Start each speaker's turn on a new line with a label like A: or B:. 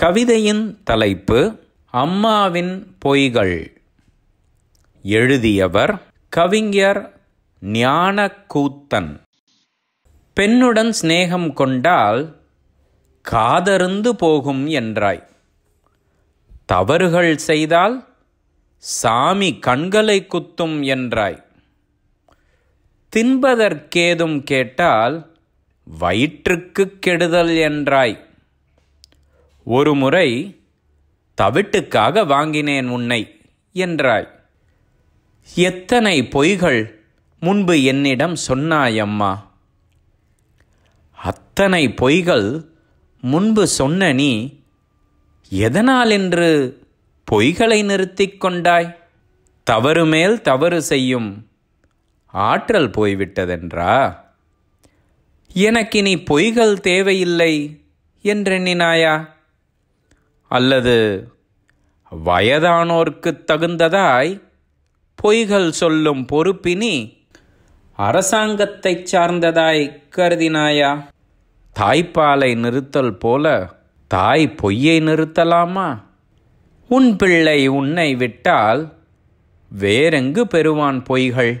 A: கவிதையின் தலைப்பு அம்மாவின் பொய்கள் எழுதியவர் கவிஞர் ஞானக்கூத்தன் பெண்ணுடன் சிநேகம் கொண்டால் காதருந்து போகும் என்றாய் தவறுகள் செய்தால் சாமி கண்களை குத்தும் என்றாய் தின்பதற்கேதும் கேட்டால் வயிற்றுக்கு கெடுதல் என்றாய் ஒரு முறை தவிட்டுக்காக வாங்கினேன் உன்னை என்றாய் எத்தனை பொய்கள் முன்பு என்னிடம் சொன்னாயம்மா அத்தனை பொய்கள் முன்பு சொன்ன நீ எதனால் என்று பொய்களை நிறுத்திக் கொண்டாய் தவறு மேல் தவறு செய்யும் ஆற்றல் போய்விட்டதென்றா எனக்கினி பொய்கள் தேவையில்லை என்றெண்ணினாயா அல்லது வயதானோர்க்கு தகுந்ததாய் பொய்கள் சொல்லும் பொறுப்பினி அரசாங்கத்தைச் சார்ந்ததாய் கருதினாயா தாய்ப்பாலை நிறுத்தல் போல தாய் பொய்யை நிறுத்தலாமா உன் பிள்ளை உன்னை விட்டால் வேறெங்கு பெறுவான் பொய்கள்